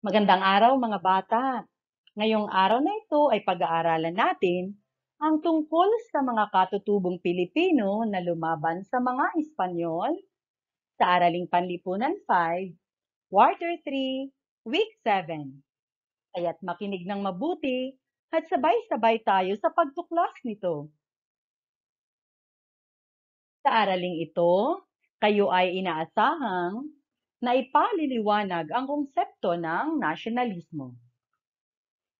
Magandang araw mga bata! Ngayong araw na ito ay pag-aaralan natin ang tungkol sa mga katutubong Pilipino na lumaban sa mga Espanyol sa Araling Panlipunan 5, Quarter 3, Week 7. Kaya't makinig ng mabuti at sabay-sabay tayo sa pagtuklas nito. Sa araling ito, kayo ay inaasahang na ipaliliwanag ang konsepto ng nasyonalismo.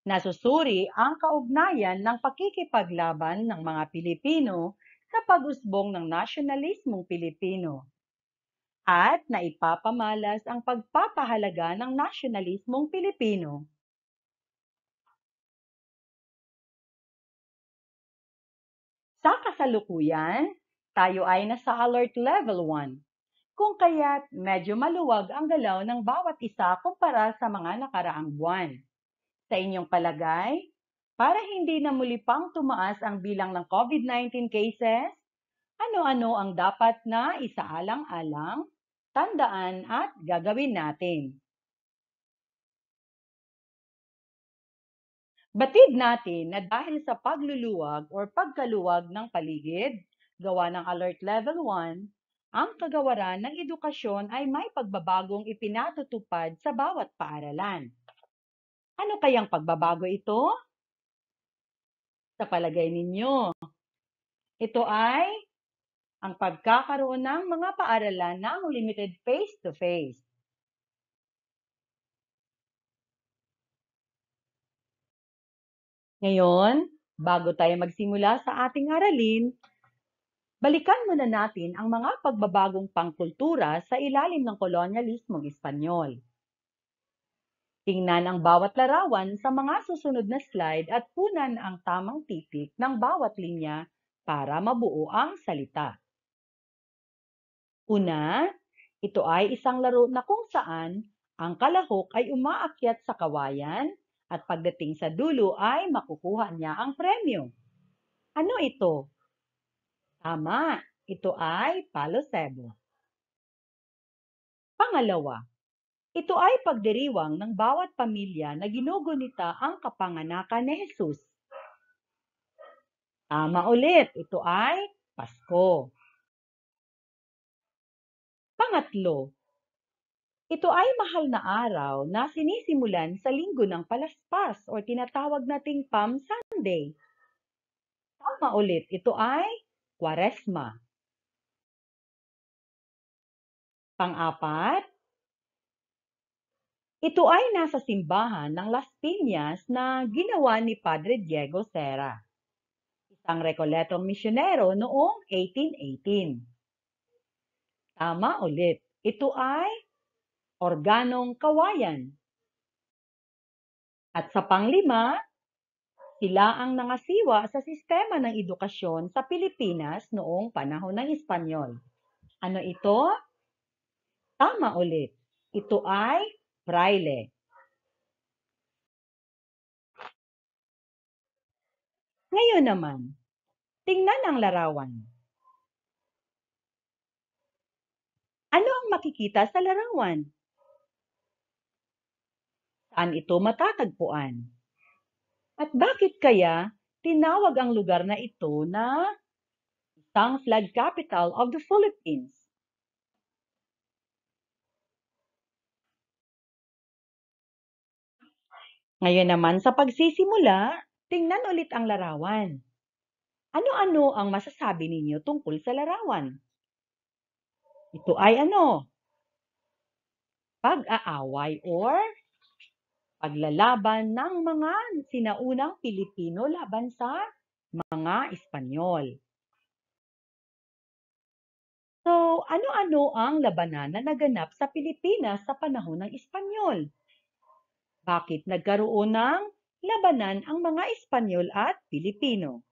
Nasusuri ang kaugnayan ng pakikipaglaban ng mga Pilipino sa pag-usbong ng nasyonalismong Pilipino at naipapamalas ang pagpapahalaga ng nasyonalismong Pilipino. Sa kasalukuyan, tayo ay nasa alert level 1 kung kaya't medyo maluwag ang galaw ng bawat isa kumpara sa mga nakaraang buwan. Sa inyong palagay, para hindi na muli pang tumaas ang bilang ng COVID-19 cases, ano-ano ang dapat na isaalang-alang, tandaan at gagawin natin. Batid natin na dahil sa pagluluwag or pagkaluwag ng paligid, gawa ng Alert Level 1, ang kagawaran ng edukasyon ay may pagbabagong ipinatutupad sa bawat paaralan. Ano kayang pagbabago ito? Sa palagay ninyo, ito ay ang pagkakaroon ng mga paaralan ng limited face-to-face. -face. Ngayon, bago tayo magsimula sa ating aralin, Balikan muna natin ang mga pagbabagong pangkultura sa ilalim ng kolonyalismong Espanyol. Tingnan ang bawat larawan sa mga susunod na slide at punan ang tamang titik ng bawat linya para mabuo ang salita. Una, ito ay isang laro na kung saan ang kalahok ay umaakyat sa kawayan at pagdating sa dulo ay makukuha niya ang premyo. Ano ito? Tama, ito ay palo Pangalawa, ito ay pagdiriwang ng bawat pamilya na ginugunita ang kapanganakan ni Jesus. Tama ulit, ito ay Pasko. Pangatlo, ito ay mahal na araw na sinisimulan sa linggo ng palaspas o tinatawag nating Palm Sunday. Tama ulit, ito ay Kwaresma. Pang-apat, ito ay nasa simbahan ng Las Piñas na ginawa ni Padre Diego Serra, isang rekoletong misyonero noong 1818. Tama ulit, ito ay organong kawayan. At sa panglima, sila nangasiwa sa sistema ng edukasyon sa Pilipinas noong panahon ng Espanyol. Ano ito? Tama ulit. Ito ay praile. Ngayon naman, tingnan ang larawan. Ano ang makikita sa larawan? Saan ito matatagpuan? At bakit kaya tinawag ang lugar na ito na isang flag capital of the Philippines? Ngayon naman sa pagsisimula, tingnan ulit ang larawan. Ano-ano ang masasabi ninyo tungkol sa larawan? Ito ay ano? Pag-aaway or paglalaban ng mga sinaunang Pilipino laban sa mga Espanyol. So, ano-ano ang labanan na naganap sa Pilipinas sa panahon ng Espanyol? Bakit nagkaroon ng labanan ang mga Espanyol at Pilipino?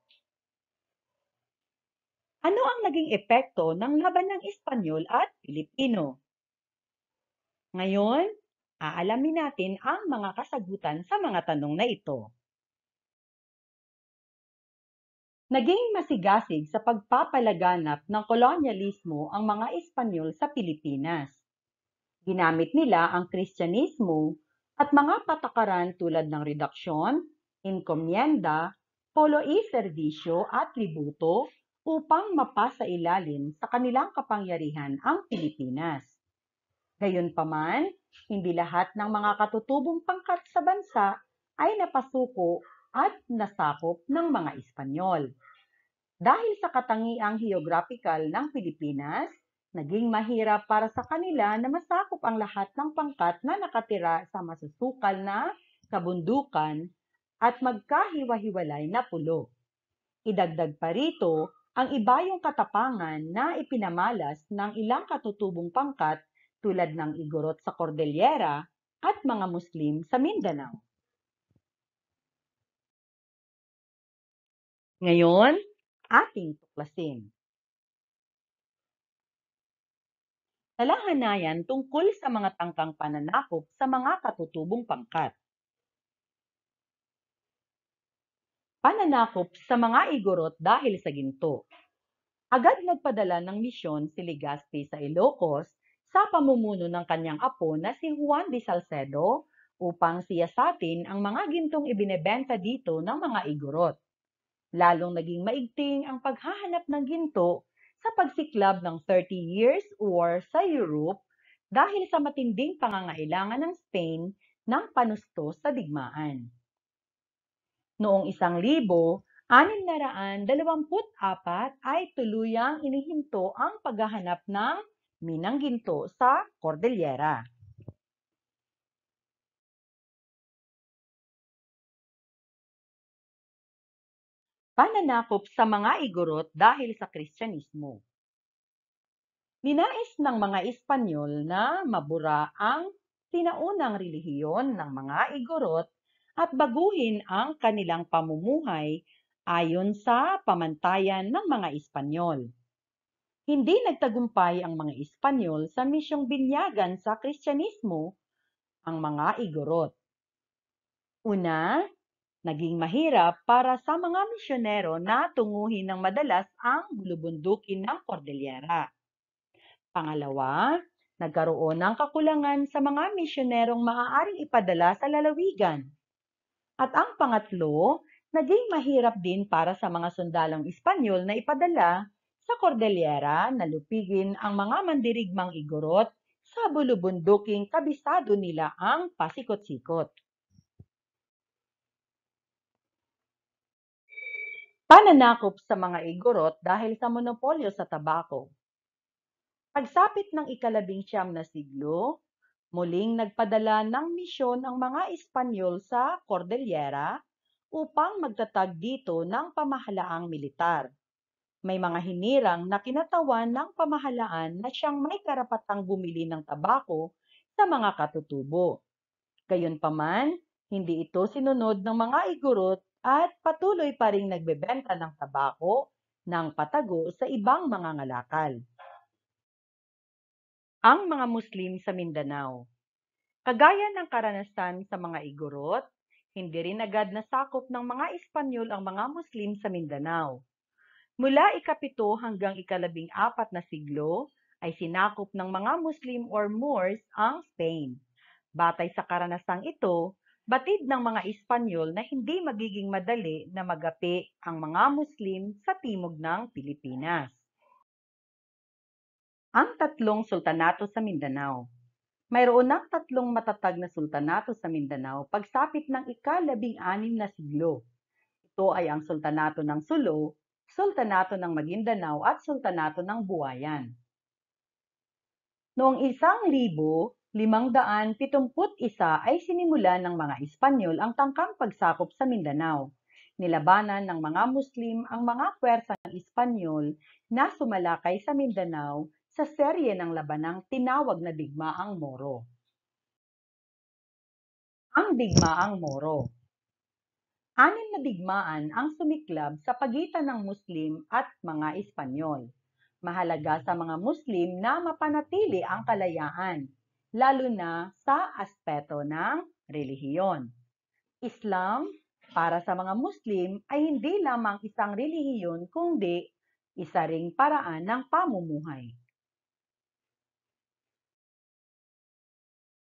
Ano ang naging epekto ng laban ng Espanyol at Pilipino? Ngayon, Aalamin natin ang mga kasagutan sa mga tanong na ito. Naging masigasig sa pagpapalaganap ng kolonyalismo ang mga Espanyol sa Pilipinas. Ginamit nila ang Kristyanismo at mga patakaran tulad ng reduksyon, encomienda, polo e servicio at tributo upang mapasa ilalim sa kanilang kapangyarihan ang Pilipinas. Gayunpaman, hindi lahat ng mga katutubong pangkat sa bansa ay napasuko at nasakop ng mga Espanyol. Dahil sa katangiang geographical ng Pilipinas, naging mahirap para sa kanila na masakop ang lahat ng pangkat na nakatira sa masusukal na kabundukan at magkahiwa-hiwalay na pulo. Idagdag pa rito ang iba yung katapangan na ipinamalas ng ilang katutubong pangkat tulad ng Igorot sa Cordillera at mga Muslim sa Mindanao. Ngayon, ating tuklasin. Talahanayan tungkol sa mga tangkang pananakop sa mga katutubong pangkat. Pananakop sa mga igorot dahil sa ginto. Agad nagpadala ng misyon si Ligaspi sa Ilocos sa pamumuno ng kanyang apo na si Juan de Salcedo upang siyasatin ang mga gintong ibinebenta dito ng mga igorot. Lalong naging maigting ang paghahanap ng ginto sa pagsiklab ng 30 years war sa Europe dahil sa matinding pangangailangan ng Spain ng panusto sa digmaan. Noong isang libo, 624 ay tuluyang inihinto ang paghahanap ng Minang Ginto sa Cordillera. Pananakop sa mga Igorot dahil sa Kristyanismo. Ninais ng mga Espanyol na mabura ang sinaunang relihiyon ng mga Igorot at baguhin ang kanilang pamumuhay ayon sa pamantayan ng mga Espanyol hindi nagtagumpay ang mga Espanyol sa misyong binyagan sa Kristyanismo ang mga Igorot. Una, naging mahirap para sa mga misyonero na tunguhin ng madalas ang bulubundukin ng Cordillera. Pangalawa, nagkaroon ng kakulangan sa mga misyonerong maaaring ipadala sa lalawigan. At ang pangatlo, naging mahirap din para sa mga sundalong Espanyol na ipadala sa Cordillera na lupigin ang mga mandirigmang igorot sa bulubunduking kabisado nila ang pasikot-sikot. Pananakop sa mga igorot dahil sa monopolyo sa tabako. Pagsapit ng ikalabing siyam na siglo, muling nagpadala ng misyon ang mga Espanyol sa Cordillera upang magtatag dito ng pamahalaang militar. May mga hinirang na kinatawan ng pamahalaan na siyang may karapatang bumili ng tabako sa mga katutubo. Gayunpaman, hindi ito sinunod ng mga igurot at patuloy pa rin nagbebenta ng tabako ng patago sa ibang mga ngalakal. Ang mga Muslim sa Mindanao Kagaya ng karanasan sa mga igurot, hindi rin agad nasakop ng mga Espanyol ang mga Muslim sa Mindanao. Mula ikapito hanggang ikalabing apat na siglo ay sinakop ng mga Muslim or Moors ang Spain. Batay sa karanasang ito, batid ng mga Espanyol na hindi magiging madali na magapi ang mga Muslim sa timog ng Pilipinas. Ang tatlong sultanato sa Mindanao Mayroon ng tatlong matatag na sultanato sa Mindanao pagsapit ng ikalabing anim na siglo. Ito ay ang sultanato ng Sulu, Sultanato ng Maguindanao at Sultanato ng Buwayan. Noong 1571 ay sinimula ng mga Espanyol ang tangkang pagsakop sa Mindanao. Nilabanan ng mga Muslim ang mga pwersang Espanyol na sumalakay sa Mindanao sa serye ng labanang tinawag na Digmaang Moro. Ang Digmaang Moro Anim na digmaan ang sumiklab sa pagitan ng Muslim at mga Espanyol. Mahalaga sa mga Muslim na mapanatili ang kalayaan, lalo na sa aspeto ng relihiyon. Islam, para sa mga Muslim, ay hindi lamang isang relihiyon kundi isa ring paraan ng pamumuhay.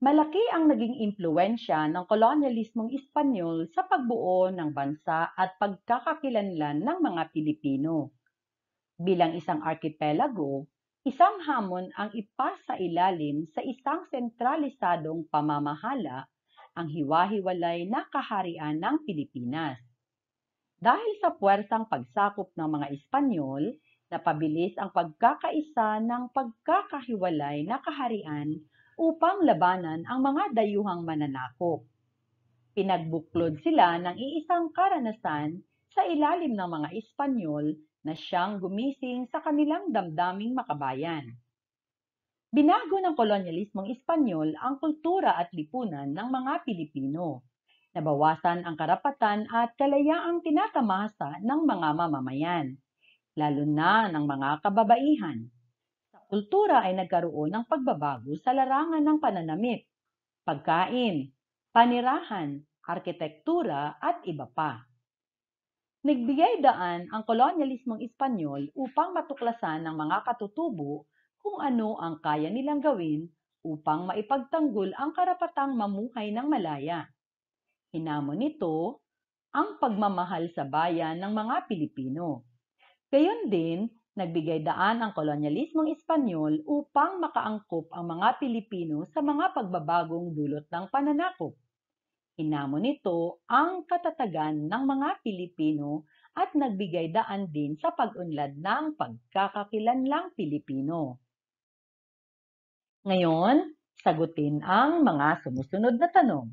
Malaki ang naging impluensya ng kolonyalismong Espanyol sa pagbuo ng bansa at pagkakakilanlan ng mga Pilipino. Bilang isang archipelago, isang hamon ang ipasa ilalim sa isang sentralisadong pamamahala ang hiwa-hiwalay na kaharian ng Pilipinas. Dahil sa puwersang pagsakop ng mga Espanyol, napabilis ang pagkakaisa ng pagkakahiwalay na kaharian upang labanan ang mga dayuhang mananakop. Pinagbuklod hmm. sila ng iisang karanasan sa ilalim ng mga Espanyol na siyang gumising sa kanilang damdaming makabayan. Binago ng kolonyalismong Espanyol ang kultura at lipunan ng mga Pilipino. Nabawasan ang karapatan at kalayaang tinatamasa ng mga mamamayan, lalo na ng mga kababaihan kultura ay nagkaroon ng pagbabago sa larangan ng pananamit, pagkain, panirahan, arkitektura at iba pa. Nagbigay daan ang kolonyalismong Espanyol upang matuklasan ng mga katutubo kung ano ang kaya nilang gawin upang maipagtanggol ang karapatang mamuhay ng malaya. Hinamon nito ang pagmamahal sa bayan ng mga Pilipino. Gayon din Nagbigay daan ang kolonyalismong Espanyol upang makaangkop ang mga Pilipino sa mga pagbabagong dulot ng pananakop. Hinamo nito ang katatagan ng mga Pilipino at nagbigay daan din sa pag-unlad ng pagkakakilanlang Pilipino. Ngayon, sagutin ang mga sumusunod na tanong.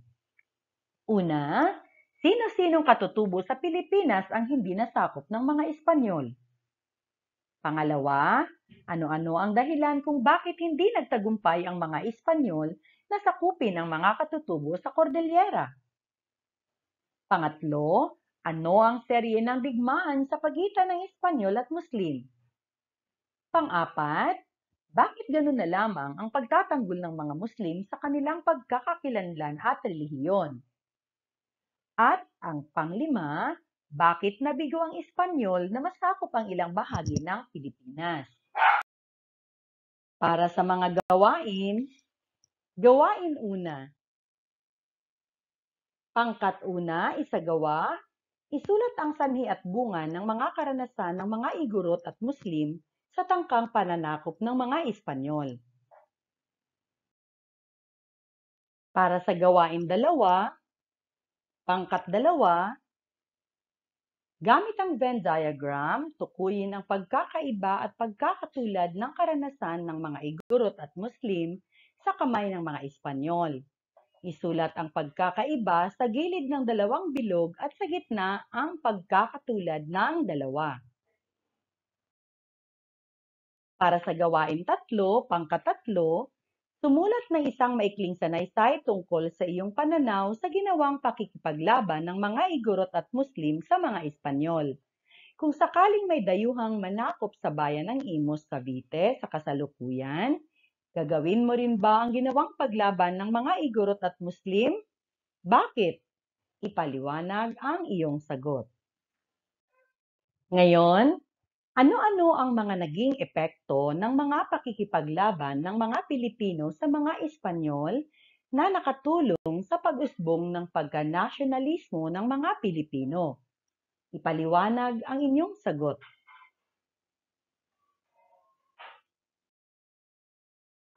Una, sino-sinong katutubo sa Pilipinas ang hindi nasakop ng mga Espanyol? Pangalawa, ano-ano ang dahilan kung bakit hindi nagtagumpay ang mga Espanyol na sakupin ang mga katutubo sa Cordillera? Pangatlo, ano ang serye ng digmaan sa pagitan ng Espanyol at Muslim? Pang-apat, bakit ganun na lamang ang pagtatanggol ng mga Muslim sa kanilang pagkakakilanlan at relihiyon? At ang panglima, bakit nabigo ang Espanyol na masakop ang ilang bahagi ng Pilipinas? Para sa mga gawain, gawain una. Pangkat una, isagawa, isulat ang sanhi at bunga ng mga karanasan ng mga igurot at Muslim sa tangkang pananakop ng mga Espanyol. Para sa gawain dalawa, pangkat dalawa, Gamit ang Venn diagram, tukuyin ang pagkakaiba at pagkakatulad ng karanasan ng mga Igorot at Muslim sa kamay ng mga Espanyol. Isulat ang pagkakaiba sa gilid ng dalawang bilog at sa gitna ang pagkakatulad ng dalawa. Para sa gawain tatlo, pangkatatlo, Sumulat na isang maikling sanaysay tungkol sa iyong pananaw sa ginawang pakikipaglaban ng mga Igorot at Muslim sa mga Espanyol. Kung sakaling may dayuhang manakop sa bayan ng Imos, Cavite sa kasalukuyan, gagawin mo rin ba ang ginawang paglaban ng mga Igorot at Muslim? Bakit? Ipaliwanag ang iyong sagot. Ngayon, ano-ano ang mga naging epekto ng mga pakikipaglaban ng mga Pilipino sa mga Espanyol na nakatulong sa pag-usbong ng pagka-nasyonalismo ng mga Pilipino? Ipaliwanag ang inyong sagot.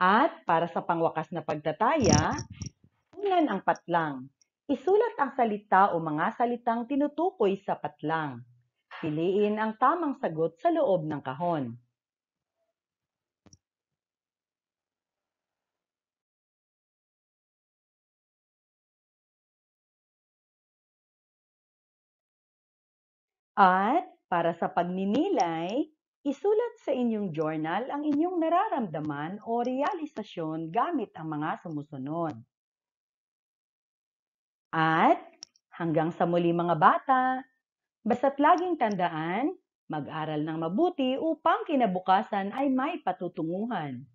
At para sa pangwakas na pagtataya, ulan ang patlang. Isulat ang salita o mga salitang tinutukoy sa patlang. Piliin ang tamang sagot sa loob ng kahon. At para sa pagninilay, isulat sa inyong journal ang inyong nararamdaman o realisasyon gamit ang mga sumusunod. At hanggang sa muli mga bata, Basta't laging tandaan, mag-aral ng mabuti upang kinabukasan ay may patutunguhan.